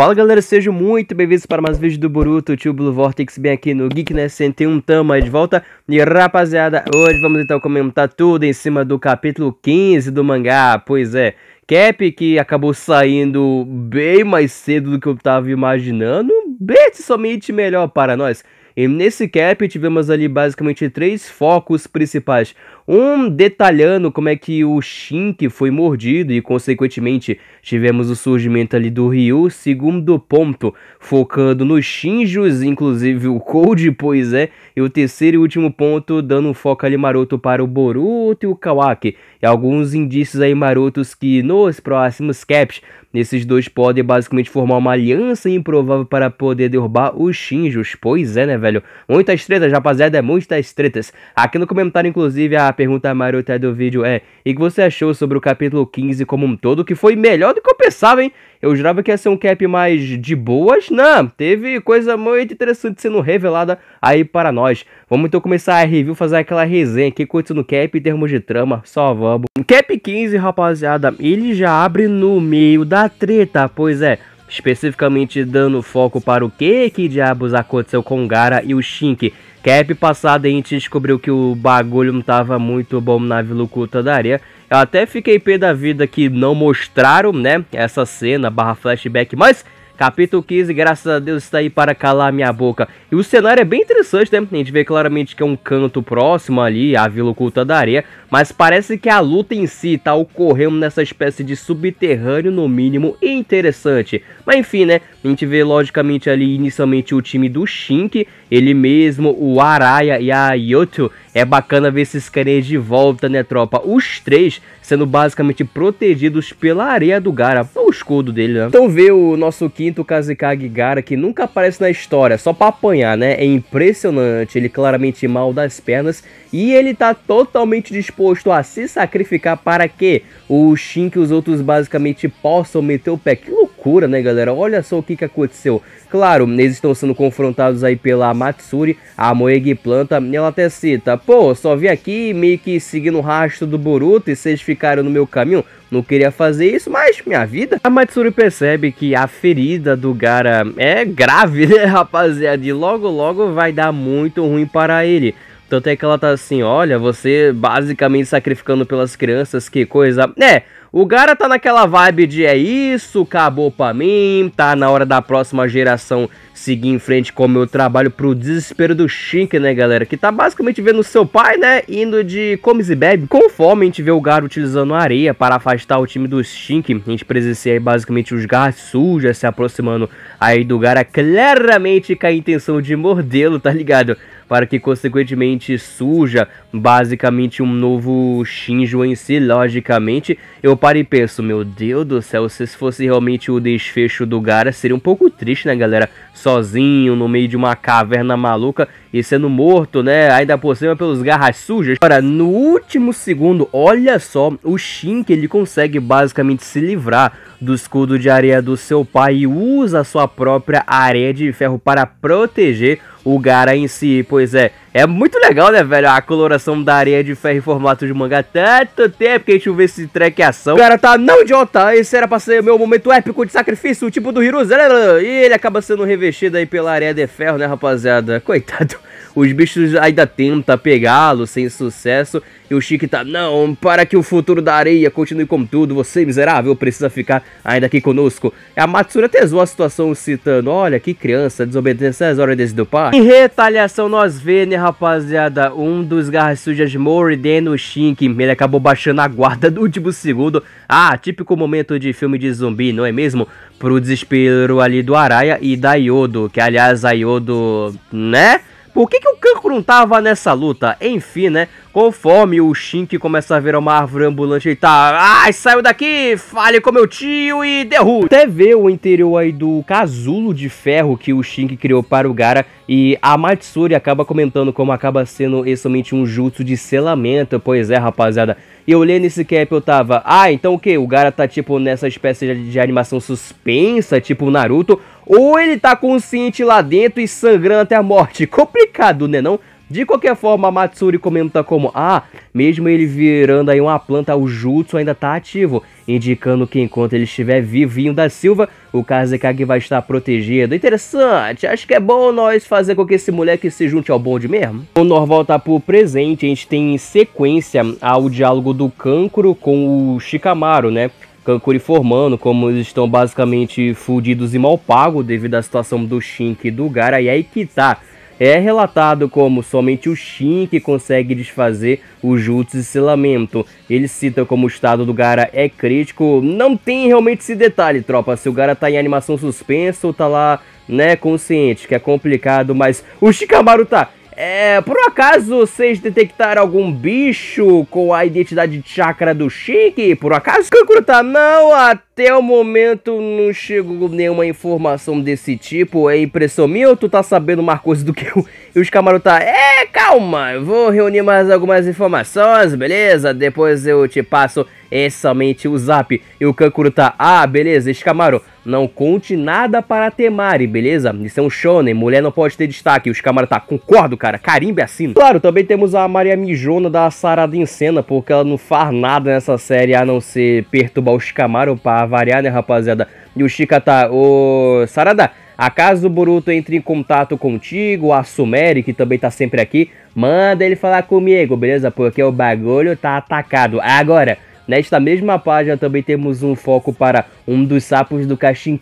Fala galera, sejam muito bem-vindos para mais vídeos do Boruto, tio Blue Vortex bem aqui no Geek, Geekness né? 101, tamo de volta E rapaziada, hoje vamos então comentar tudo em cima do capítulo 15 do mangá, pois é Cap que acabou saindo bem mais cedo do que eu tava imaginando, bem somente melhor para nós e nesse cap tivemos ali basicamente três focos principais. Um detalhando como é que o Shink foi mordido e, consequentemente, tivemos o surgimento ali do Ryu. Segundo ponto, focando nos Shinjus, inclusive o Cold, pois é. E o terceiro e último ponto, dando um foco ali maroto para o Boruto e o Kawaki. E alguns indícios aí marotos que nos próximos caps, esses dois podem basicamente formar uma aliança improvável para poder derrubar os Shinjus. Pois é, né, velho? Muitas tretas, rapaziada, muitas tretas. Aqui no comentário, inclusive, a pergunta marota do vídeo é: E que você achou sobre o capítulo 15 como um todo? Que foi melhor do que eu pensava, hein? Eu jurava que ia ser um cap mais de boas. Não, teve coisa muito interessante sendo revelada aí para nós. Vamos então começar a review, fazer aquela resenha aqui, curtindo no cap em termos de trama. Só vamos. Cap 15, rapaziada, ele já abre no meio da treta, pois é especificamente dando foco para o que que diabos aconteceu com Gara e o Shink. Cap passada a gente descobriu que o bagulho não tava muito bom na Vilucuta da Areia. Eu até fiquei pé da vida que não mostraram, né, essa cena barra flashback, mas Capítulo 15, graças a Deus, está aí para calar minha boca. E o cenário é bem interessante, né? A gente vê claramente que é um canto próximo ali, a Vila Oculta da Areia, mas parece que a luta em si está ocorrendo nessa espécie de subterrâneo, no mínimo, interessante. Mas enfim, né? A gente vê logicamente ali inicialmente o time do Shink, ele mesmo, o Araya e a Yoto. É bacana ver esses carinhas de volta, né, tropa? Os três sendo basicamente protegidos pela areia do Gara, o escudo dele, né? Então vê o nosso quinto Kazekage Gara, que nunca aparece na história, só pra apanhar, né? É impressionante, ele claramente mal das pernas e ele tá totalmente disposto a se sacrificar para que o Shin que os outros basicamente possam meter o pé. Que loucura, né, galera? Olha só o que, que aconteceu. Claro, eles estão sendo confrontados aí pela Matsuri, a Moegi Planta, e ela até cita, pô, só vim aqui meio que seguindo o rastro do Boruto e vocês ficaram no meu caminho. Não queria fazer isso, mas minha vida. A Matsuri percebe que a ferida do Gara é grave, né, rapaziada? E logo, logo vai dar muito ruim para ele. Tanto é que ela tá assim, olha, você basicamente sacrificando pelas crianças, que coisa. É, o Gara tá naquela vibe de é isso, acabou pra mim, tá na hora da próxima geração seguir em frente com o meu trabalho pro desespero do Shink, né, galera? Que tá basicamente vendo seu pai, né, indo de comes e bebe. Conforme a gente vê o Gar utilizando areia para afastar o time do Shink, a gente presencia aí basicamente os Gar sujas se aproximando aí do Gara claramente com a intenção de mordê-lo, tá ligado? para que consequentemente surja basicamente um novo Shinjo em si, logicamente. Eu paro e penso, meu Deus do céu, se isso fosse realmente o desfecho do Gara, seria um pouco triste, né, galera? Sozinho, no meio de uma caverna maluca, e sendo morto, né? Ainda por cima pelos garras sujas. Agora, no último segundo, olha só, o Shink ele consegue basicamente se livrar do escudo de areia do seu pai e usa sua própria areia de ferro para proteger o Gara em si. Pois é, é muito legal, né, velho? A coloração da areia de ferro em formato de manga. Tanto tempo que a gente vê esse track ação. O cara tá não idiota. Esse era pra ser o meu momento épico de sacrifício, o tipo do Hiruzen. E ele acaba sendo revestido aí pela areia de ferro, né, rapaziada? Coitado. Os bichos ainda tentam pegá-lo sem sucesso. E o Chique tá, não, para que o futuro da areia continue como tudo, você miserável precisa ficar ainda aqui conosco. A Matsura zoou a situação citando, olha que criança, desobedece às ordens do pai. Em retaliação nós vê, né rapaziada, um dos garras sujas mordendo o Shinki, ele acabou baixando a guarda do último segundo. Ah, típico momento de filme de zumbi, não é mesmo? Pro desespero ali do Araya e da Yodo, que aliás a Yodo, né? Por que, que o Kanko não tava nessa luta? Enfim, né? Conforme o Shink começa a ver uma árvore ambulante, ele tá... Ai, saiu daqui, fale com meu tio e derruba. Até ver o interior aí do casulo de ferro que o Shink criou para o Gara. E a Matsuri acaba comentando como acaba sendo somente um jutsu de selamento. Pois é, rapaziada. E eu olhei nesse cap, eu tava... Ah, então o que? O Gara tá tipo nessa espécie de animação suspensa, tipo Naruto ou ele tá consciente lá dentro e sangrando até a morte. Complicado, né não? De qualquer forma, a Matsuri comenta como, ah, mesmo ele virando aí uma planta, o Jutsu ainda tá ativo, indicando que enquanto ele estiver vivinho da Silva, o Kazekage vai estar protegido. Interessante, acho que é bom nós fazer com que esse moleque se junte ao bonde mesmo. O Norval volta tá pro presente, a gente tem em sequência ao ah, diálogo do Cancro com o Shikamaru, né? Kankuri formando, como eles estão basicamente fudidos e mal pagos devido à situação do Shink e do Gara, e aí que tá. É relatado como somente o Shin que consegue desfazer o Jutsu e se lamento. Ele cita como o estado do Gara é crítico. Não tem realmente esse detalhe, tropa. Se o Gara tá em animação suspensa ou tá lá, né, consciente, que é complicado. Mas o Shikamaru tá é, por um acaso vocês detectaram algum bicho com a identidade de chakra do Chique? Por um acaso, Kakuruta, não, até até o momento não chegou nenhuma informação desse tipo. É impressão minha ou tu tá sabendo mais coisa do que eu? E os Camaro tá, é, calma, eu vou reunir mais algumas informações, beleza? Depois eu te passo é somente o zap. E o Kankuro tá, ah, beleza, Escamaro, não conte nada para Temari, beleza? Isso é um shonen, mulher não pode ter destaque. Os Camaro tá, concordo, cara, carimbe assim. Claro, também temos a Maria Mijona da Sarada em cena, porque ela não faz nada nessa série a não ser perturbar os Camaro para variar, né, rapaziada? E o Chica tá. Ô, Sarada, acaso o Boruto entre em contato contigo, a Sumeri, que também tá sempre aqui, manda ele falar comigo, beleza? Porque o bagulho tá atacado. Agora. Nesta mesma página também temos um foco para um dos sapos do Kashin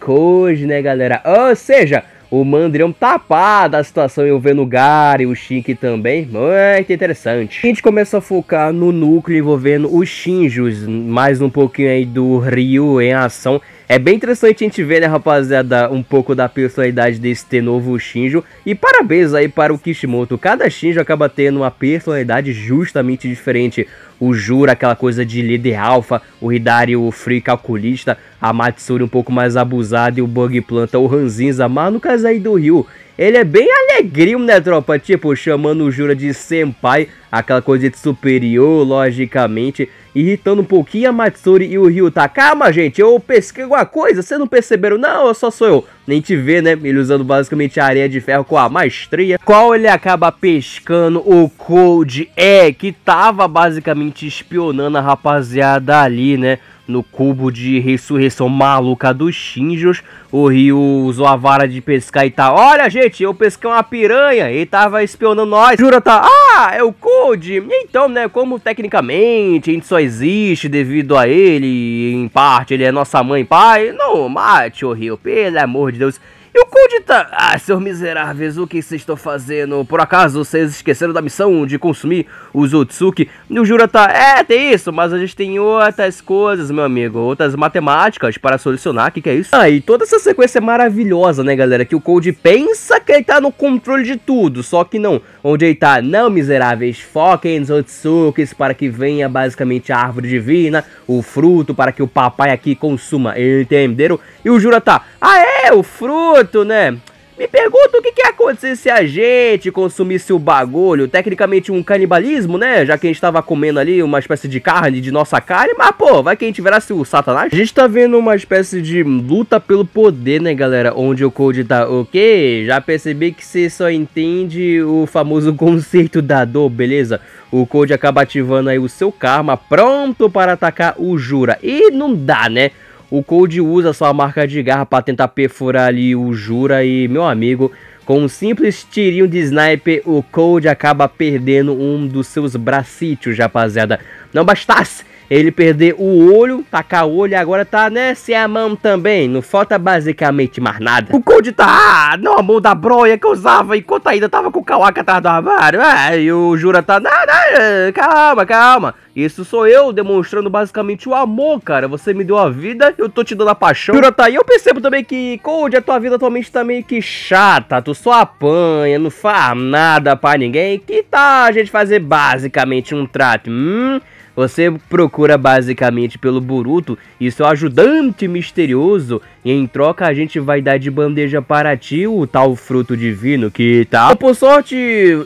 né, galera? Ou seja, o Mandrião tapar da situação e o Venugar e o Shinki também. Muito interessante. A gente começa a focar no núcleo envolvendo os Shinjus, mais um pouquinho aí do Ryu em ação. É bem interessante a gente ver, né, rapaziada, um pouco da personalidade desse novo Shinjo. E parabéns aí para o Kishimoto. Cada Shinjo acaba tendo uma personalidade justamente diferente o Jura, aquela coisa de líder alfa, o Hidari, o Free calculista, a Matsuri um pouco mais abusada e o Bug Planta, o Ranzinza, caso aí do Rio. Ele é bem alegrinho, né, tropa? Tipo, chamando o Jura de senpai, aquela coisa de superior, logicamente irritando um pouquinho a Matsuri e o Ryu tá. Calma, gente, eu pesquei alguma coisa, vocês não perceberam? Não, só sou eu. Nem te vê, né? Ele usando basicamente a areia de ferro com a maestria. Qual ele acaba pescando o Cold é que tava basicamente espionando a rapaziada ali, né? No cubo de ressurreição maluca dos Shinjos, o Ryu usou a vara de pescar e tá... Olha, gente, eu pesquei uma piranha e tava espionando nós. Jura tá... Ah, é o Code! Então, né, como tecnicamente a gente só existe devido a ele, em parte ele é nossa mãe e pai... Não mate o Ryu, pelo amor de Deus... E o code tá. Ah, seus miseráveis, o que vocês estão fazendo? Por acaso vocês esqueceram da missão de consumir os Otsuki? E o Jura tá. É, tem isso, mas a gente tem outras coisas, meu amigo. Outras matemáticas para solucionar. O que, que é isso? Ah, e toda essa sequência é maravilhosa, né, galera? Que o code pensa que ele tá no controle de tudo, só que não. Onde ele tá, não, miseráveis, foquem nos Otsukis para que venha basicamente a árvore divina, o fruto, para que o papai aqui consuma. Entenderam? E o Jura tá. Ah, é, o fruto outro, né? Me pergunta o que, que ia acontecer se a gente consumisse o bagulho. Tecnicamente um canibalismo, né? Já que a gente tava comendo ali uma espécie de carne de nossa carne. Mas, pô, vai que a gente virasse o satanás. A gente tá vendo uma espécie de luta pelo poder, né, galera? Onde o Code tá ok. Já percebi que você só entende o famoso conceito da dor, beleza? O Code acaba ativando aí o seu karma pronto para atacar o Jura. E não dá, né? O Code usa sua marca de garra para tentar perfurar ali o Jura e, meu amigo, com um simples tirinho de sniper, o Code acaba perdendo um dos seus bracitos, rapaziada. Não bastasse ele perder o olho, tacar o olho e agora tá, né, sem a mão também. Não falta basicamente mais nada. O Conde tá, ah, não, a mão da broia que eu usava enquanto ainda tava com o Kawaka atrás do armário. Ah, e o Jura tá, não, não, é, calma, calma. Isso sou eu demonstrando basicamente o amor, cara. Você me deu a vida, eu tô te dando a paixão. Jura tá, e eu percebo também que, Cold, a tua vida atualmente tá, tá meio que chata. Tu só apanha, não faz nada pra ninguém. Que tal a gente fazer basicamente um trato? Hum? Você procura basicamente pelo Buruto e seu é ajudante misterioso, e em troca a gente vai dar de bandeja para ti o tal fruto divino que tá. Por sorte,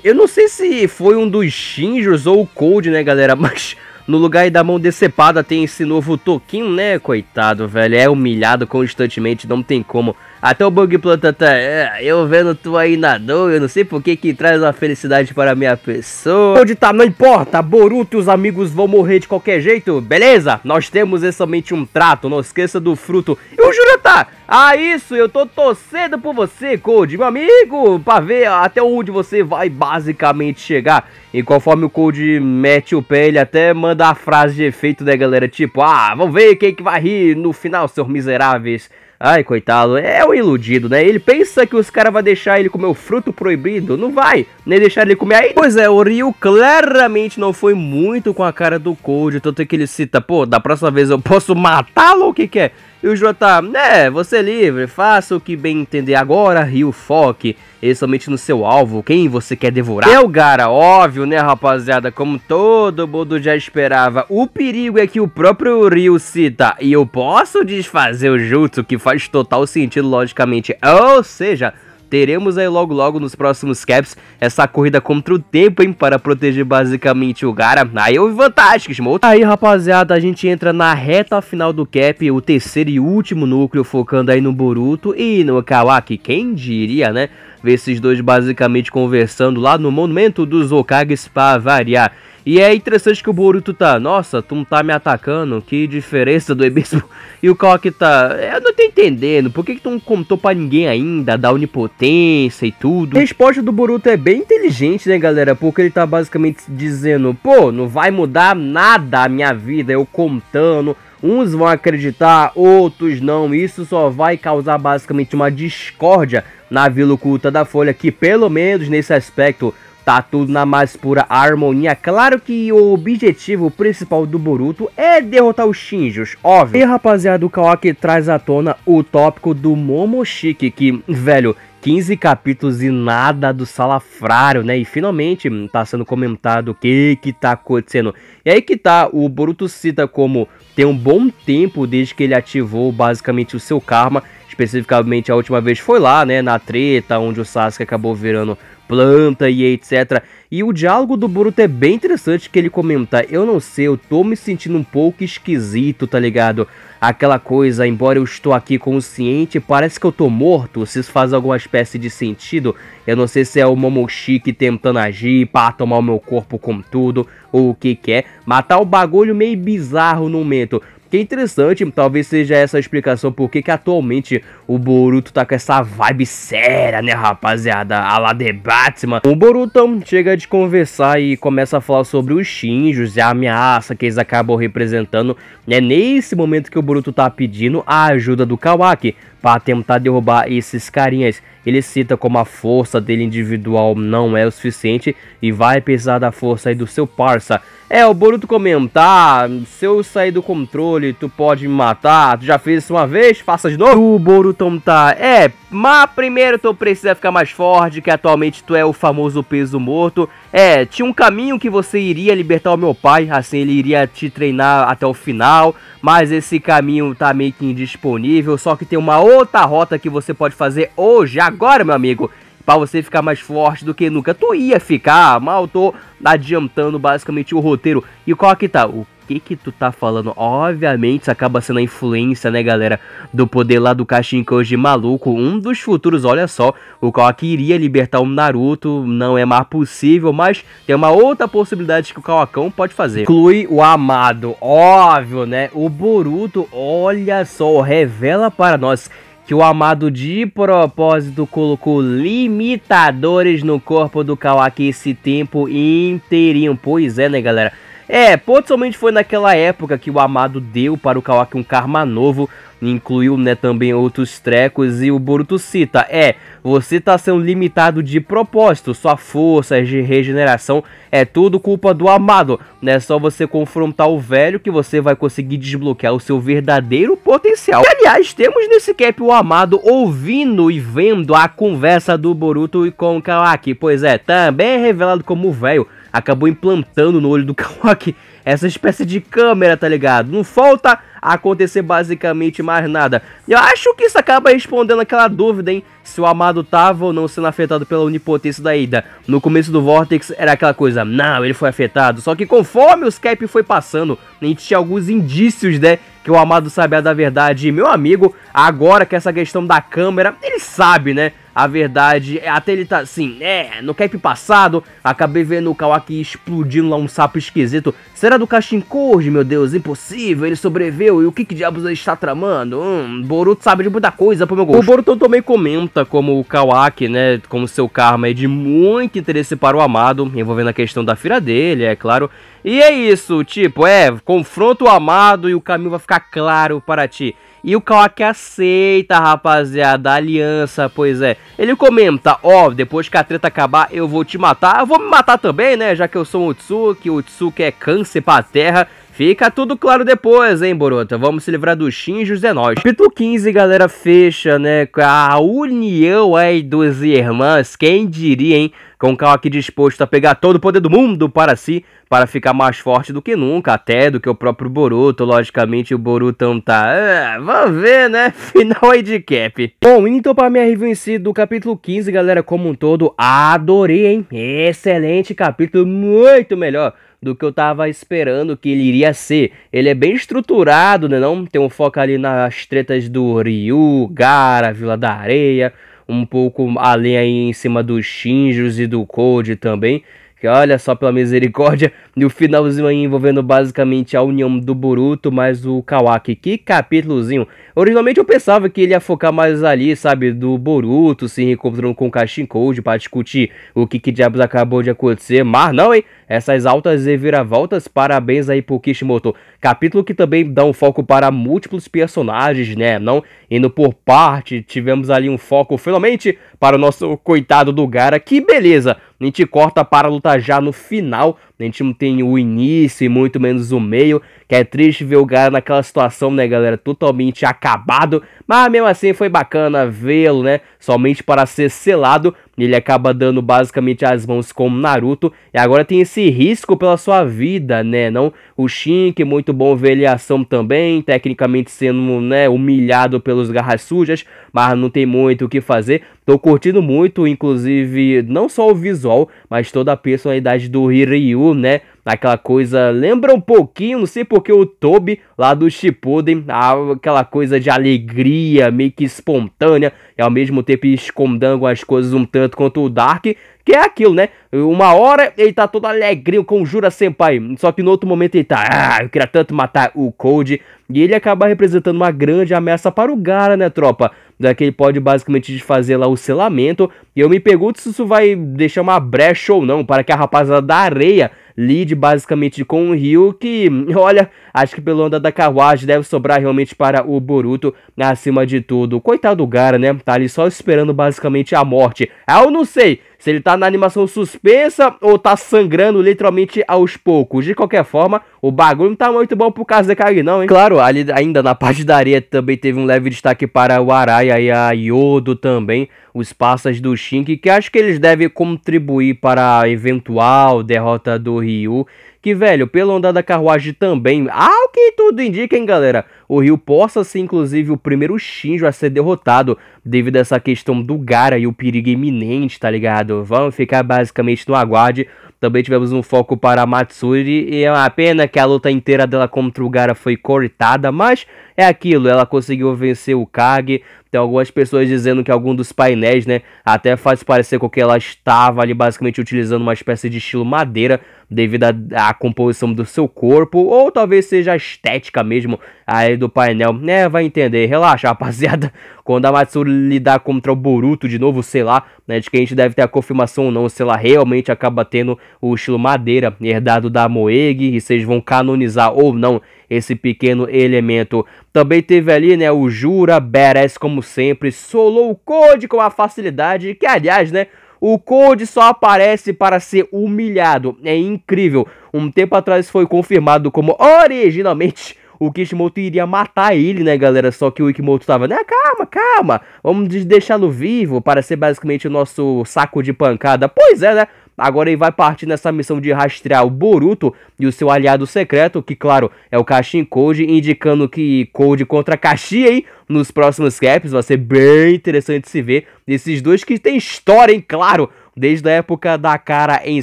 eu não sei se foi um dos Shinjos ou o Cold, né, galera, mas no lugar da mão decepada tem esse novo Toquinho, né, coitado, velho, é humilhado constantemente, não tem como. Até o Bug Plantata, é, eu vendo tu aí na dor, eu não sei por que que traz uma felicidade para minha pessoa. Onde tá, não importa, Boruto e os amigos vão morrer de qualquer jeito, beleza? Nós temos é somente um trato, não esqueça do fruto. E o Jurata, tá, ah isso, eu tô torcendo por você, Code, meu amigo, pra ver até onde você vai basicamente chegar. E conforme o Code mete o pé, ele até manda a frase de efeito, né galera, tipo, ah, vamos ver quem que vai rir no final, seus miseráveis. Ai, coitado, é um iludido, né? Ele pensa que os caras vão deixar ele comer o fruto proibido. Não vai, nem deixar ele comer aí. Pois é, o Ryu claramente não foi muito com a cara do Cold, tanto é que ele cita, pô, da próxima vez eu posso matá-lo, o que que é? E o Jota, né, você é livre, faça o que bem entender agora, Rio Foque. E somente no seu alvo, quem você quer devorar. É o Gara, óbvio, né, rapaziada? Como todo mundo já esperava. O perigo é que o próprio Rio cita, e eu posso desfazer o Jutsu, que faz total sentido, logicamente. Ou seja, Teremos aí logo logo nos próximos caps essa corrida contra o tempo, hein, para proteger basicamente o Gara. Aí eu vi fantástico, Aí, rapaziada, a gente entra na reta final do cap, o terceiro e último núcleo, focando aí no Boruto e no Kawaki. Quem diria, né? Ver esses dois basicamente conversando lá no monumento dos Okages para variar. E é interessante que o Boruto tá, nossa, tu não tá me atacando, que diferença do Ebispo. E o Kawaki tá, eu não tô entendendo, por que, que tu não contou pra ninguém ainda da onipotência e tudo? A resposta do Boruto é bem inteligente, né, galera? Porque ele tá basicamente dizendo, pô, não vai mudar nada a minha vida, eu contando. Uns vão acreditar, outros não. Isso só vai causar basicamente uma discórdia na Vila Oculta da Folha, que pelo menos nesse aspecto Tá tudo na mais pura harmonia. Claro que o objetivo principal do Boruto é derrotar os Shinjos, óbvio. E rapaziada, o Kawaki traz à tona o tópico do Momoshiki, que, velho, 15 capítulos e nada do salafrário, né? E finalmente tá sendo comentado o que que tá acontecendo. E aí que tá, o Boruto cita como tem um bom tempo desde que ele ativou basicamente o seu karma. Especificamente a última vez foi lá, né? Na treta, onde o Sasuke acabou virando planta e etc. E o diálogo do Boruto é bem interessante que ele comentar. Eu não sei, eu tô me sentindo um pouco esquisito, tá ligado? Aquela coisa, embora eu estou aqui consciente, parece que eu tô morto. Se isso faz alguma espécie de sentido, eu não sei se é o Momoshiki tentando agir para tomar o meu corpo com tudo, ou o que quer é. Matar tá o bagulho meio bizarro no momento que é interessante, talvez seja essa a explicação porque que atualmente o Boruto tá com essa vibe séria, né, rapaziada? A lá de Batman. O Boruto chega de conversar e começa a falar sobre os Shinjos e a ameaça que eles acabam representando. É nesse momento que o Boruto tá pedindo a ajuda do Kawaki para tentar derrubar esses carinhas. Ele cita como a força dele individual não é o suficiente e vai precisar da força aí do seu parça. É, o Boruto comentar, tá? se eu sair do controle, tu pode me matar, tu já fez isso uma vez, faça de novo. O Boruto tá, é, mas primeiro tu precisa ficar mais forte, que atualmente tu é o famoso peso morto, é, tinha um caminho que você iria libertar o meu pai, assim, ele iria te treinar até o final, mas esse caminho tá meio que indisponível, só que tem uma outra rota que você pode fazer hoje, agora, meu amigo, para você ficar mais forte do que nunca. Tu ia ficar, mal tô adiantando basicamente o roteiro. E qual que tá? O que que tu tá falando? Obviamente, isso acaba sendo a influência, né, galera, do poder lá do Kashin Koji maluco, um dos futuros, olha só, o Kawaki iria libertar o Naruto, não é mais possível, mas tem uma outra possibilidade que o Kawakão pode fazer. Inclui o amado, óbvio, né? O Boruto, olha só, revela para nós que o amado de propósito colocou limitadores no corpo do Kawaki esse tempo inteirinho. Pois é, né, galera? É, Potsomente foi naquela época que o Amado deu para o Kawaki um karma novo, incluiu né, também outros trecos e o Boruto cita, é, você está sendo limitado de propósito, sua força de regeneração é tudo culpa do Amado, né, só você confrontar o velho que você vai conseguir desbloquear o seu verdadeiro potencial. E, aliás, temos nesse cap o Amado ouvindo e vendo a conversa do Boruto com o Kawaki, pois é, também é revelado como velho, acabou implantando no olho do Kawaki essa espécie de câmera, tá ligado? Não falta acontecer basicamente mais nada. Eu acho que isso acaba respondendo aquela dúvida, hein? Se o amado tava ou não sendo afetado pela onipotência da Ida. No começo do Vortex era aquela coisa, não, ele foi afetado. Só que conforme o Skype foi passando, a gente tinha alguns indícios, né? Que o amado sabia da verdade. E meu amigo, agora que essa questão da câmera, ele sabe, né? A verdade, até ele tá assim, é, no cap passado, acabei vendo o Kawaki explodindo lá um sapo esquisito. Será do Kashimkoji, meu Deus? Impossível, ele sobreviveu e o que, que diabos ele está tramando? Hum, Boruto sabe de muita coisa pro meu gosto. O Boruto também comenta como o Kawaki, né, como seu karma é de muito interesse para o amado, envolvendo a questão da filha dele, é claro. E é isso, tipo, é, confronta o amado e o caminho vai ficar claro para ti. E o Kawak aceita, rapaziada, a aliança, pois é. Ele comenta, ó, oh, depois que a treta acabar eu vou te matar, eu vou me matar também, né, já que eu sou um Utsuki, o Utsuki é câncer pra terra, Fica tudo claro depois, hein, Borota? Vamos se livrar do Shinjos, é nós. Capítulo 15, galera, fecha, né, com a união aí dos irmãs. Quem diria, hein? Com o Kawaki disposto a pegar todo o poder do mundo para si, para ficar mais forte do que nunca, até do que o próprio Boruto. Logicamente, o Borutão tá... Ah, vamos ver, né? Final aí de cap. Bom, então para minha review em si do capítulo 15, galera, como um todo, adorei, hein? Excelente capítulo, muito melhor do que eu tava esperando que ele iria ser. Ele é bem estruturado, né não? Tem um foco ali nas tretas do Ryu, Gara, Vila da Areia, um pouco além aí em cima dos Shinjos e do Code também. Que olha só pela misericórdia, e o finalzinho aí envolvendo basicamente a união do Boruto mais o Kawaki. Que capítulozinho. Originalmente eu pensava que ele ia focar mais ali, sabe, do Boruto se encontrando com o Kashin Code para discutir o que, que diabos acabou de acontecer, mas não, hein? essas altas e viravoltas. Parabéns aí pro Kishimoto. Capítulo que também dá um foco para múltiplos personagens, né? Não indo por parte. Tivemos ali um foco finalmente para o nosso coitado do Gara. Que beleza! A gente corta para lutar já no final a gente não tem o início e muito menos o meio, que é triste ver o cara naquela situação, né, galera, totalmente acabado, mas mesmo assim foi bacana vê-lo, né, somente para ser selado, ele acaba dando basicamente as mãos como Naruto, e agora tem esse risco pela sua vida, né, não o Shin, que muito bom ver ele ação também, tecnicamente sendo, né, humilhado pelos garras sujas, mas não tem muito o que fazer, Tô curtindo muito, inclusive, não só o visual, mas toda a personalidade do Hiryu, né? Aquela coisa, lembra um pouquinho, não sei porque o Tobi lá do Shippuden, aquela coisa de alegria meio que espontânea, ao é mesmo tempo escondendo as coisas um tanto quanto o Dark, que é aquilo, né? Uma hora ele tá todo alegrinho com o Jura Senpai, só que no outro momento ele tá, ah, eu queria tanto matar o Cold, e ele acaba representando uma grande ameaça para o Gara, né, tropa? Daqui ele pode basicamente desfazer lá o selamento, e eu me pergunto se isso vai deixar uma brecha ou não para que a rapaziada da areia lead basicamente com o Ryu, que, olha, acho que pelo andar da carruagem deve sobrar realmente para o Boruto acima de tudo. Coitado do Gara, né? Tá ali só esperando basicamente a morte. Ah, eu não sei se ele tá na animação suspensa ou tá sangrando literalmente aos poucos. De qualquer forma, o bagulho não tá muito bom por caso de Kagi, não, hein? Claro, ali ainda na parte da areia também teve um leve destaque para o Araya e a Yodo também, os passas do Shink, que acho que eles devem contribuir para a eventual derrota do Ryu que, velho, pelo andar da carruagem também, ao que tudo indica, hein, galera, o Rio possa ser, inclusive, o primeiro Shinjo a ser derrotado devido a essa questão do Gara e o perigo iminente, tá ligado? Vamos ficar basicamente no aguarde. Também tivemos um foco para a Matsuri e é uma pena que a luta inteira dela contra o Gara foi cortada, mas é aquilo, ela conseguiu vencer o Kage. Tem algumas pessoas dizendo que algum dos painéis, né, até faz parecer com que ela estava ali basicamente utilizando uma espécie de estilo madeira devido à composição do seu corpo, ou talvez seja a estética mesmo aí do painel, né? Vai entender, relaxa, rapaziada. Quando a Matsuri lidar contra o Boruto de novo, sei lá, né? De que a gente deve ter a confirmação ou não, se ela realmente acaba tendo o estilo madeira herdado da Moeg, e vocês vão canonizar ou não esse pequeno elemento. Também teve ali, né, o Jura, Beres como sempre, solou o Code com a facilidade, que aliás, né, o Code só aparece para ser humilhado. É incrível. Um tempo atrás foi confirmado como originalmente o Kishimoto iria matar ele, né, galera? Só que o Ikimoto tava, né, calma, calma, vamos deixá-lo vivo para ser basicamente o nosso saco de pancada. Pois é, né? Agora ele vai partir nessa missão de rastrear o Boruto e o seu aliado secreto, que claro, é o Kashin Code, indicando que Code contra Kashi aí nos próximos caps, vai ser bem interessante se ver esses dois que tem história, hein, claro, desde a época da cara em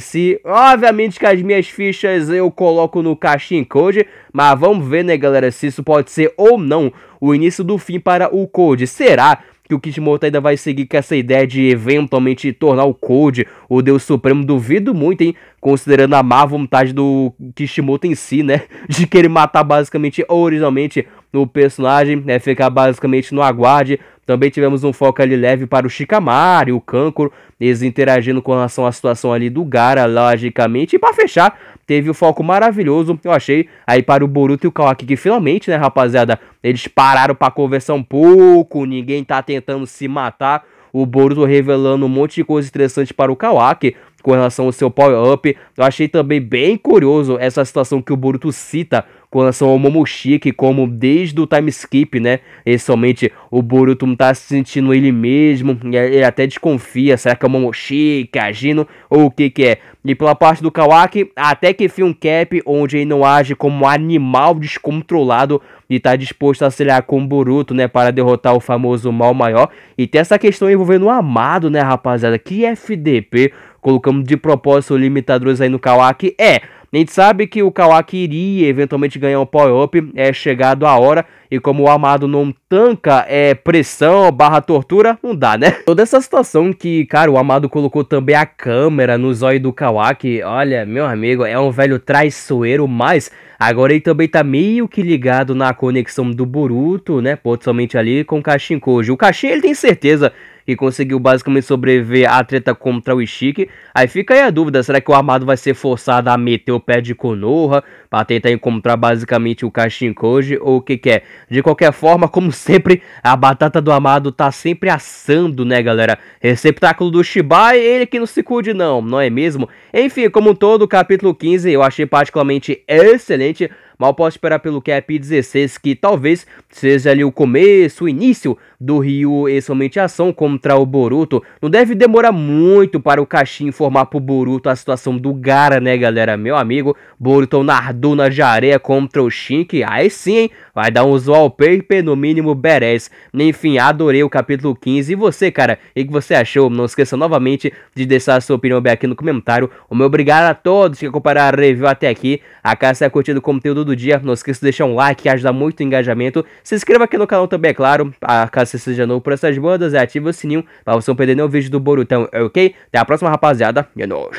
si. Obviamente que as minhas fichas eu coloco no Kashin Code, mas vamos ver, né, galera, se isso pode ser ou não o início do fim para o Code. Será que o Kishimoto ainda vai seguir com essa ideia de eventualmente tornar o Code o Deus Supremo. Duvido muito, hein? Considerando a má vontade do Kishimoto em si, né? De querer matar basicamente originalmente o personagem, né? Ficar basicamente no aguarde também tivemos um foco ali leve para o Shikamaru, o Cancro, eles interagindo com relação à situação ali do Gara, logicamente. E para fechar, teve o um foco maravilhoso, eu achei, aí para o Boruto e o Kawaki, que finalmente, né, rapaziada, eles pararam para conversar um pouco, ninguém tá tentando se matar. O Boruto revelando um monte de coisa interessante para o Kawaki, com relação ao seu power-up. Eu achei também bem curioso essa situação que o Boruto cita com relação ao Momoshiki, como desde o time skip, né? E somente o Boruto não tá se sentindo ele mesmo, e ele até desconfia, será que é o Momoshiki, agindo? ou o que que é? E pela parte do Kawaki, até que enfim um cap onde ele não age como animal descontrolado e tá disposto a se aliar com o Boruto, né, para derrotar o famoso mal maior. E tem essa questão envolvendo o Amado, né, rapaziada, que FDP, colocamos de propósito limitadores aí no Kawaki, é... A gente sabe que o Kawaki iria eventualmente ganhar um power-up, é chegado a hora, e como o amado não tanca é, pressão barra tortura, não dá, né? Toda essa situação que, cara, o amado colocou também a câmera no zóio do Kawaki, olha, meu amigo, é um velho traiçoeiro, mas agora ele também tá meio que ligado na conexão do Boruto, né? Potencialmente ali com o Kashin Koji. O Kashin, ele tem certeza que conseguiu basicamente sobreviver à treta contra o Ishiki. Aí fica aí a dúvida, será que o Amado vai ser forçado a meter o pé de Konoha para tentar encontrar basicamente o Kashin Koji ou o que que é? De qualquer forma, como sempre, a batata do amado tá sempre assando, né, galera? Receptáculo do Shibai, ele que não se cuide não, não é mesmo? Enfim, como um todo, o capítulo 15 eu achei particularmente excelente. Mal posso esperar pelo cap 16, que talvez seja ali o começo, o início do Rio e somente ação contra o Boruto. Não deve demorar muito para o Caxi informar pro Boruto a situação do Gara, né, galera? Meu amigo, Boruto nardou na jareia contra o Shink. Aí sim, hein? Vai dar um wallpaper, no mínimo, berés. Enfim, adorei o capítulo 15. E você, cara, o que você achou? Não esqueça novamente de deixar a sua opinião aqui no comentário. O meu obrigado a todos que acompanharam a review até aqui. A casa é curtindo o conteúdo do do dia. Não esqueça de deixar um like, ajuda muito o engajamento. Se inscreva aqui no canal também, é claro, ah, caso você seja novo por essas bandas, e ativa o sininho para você não perder nenhum vídeo do Borutão, ok? Até a próxima, rapaziada, e é nóis!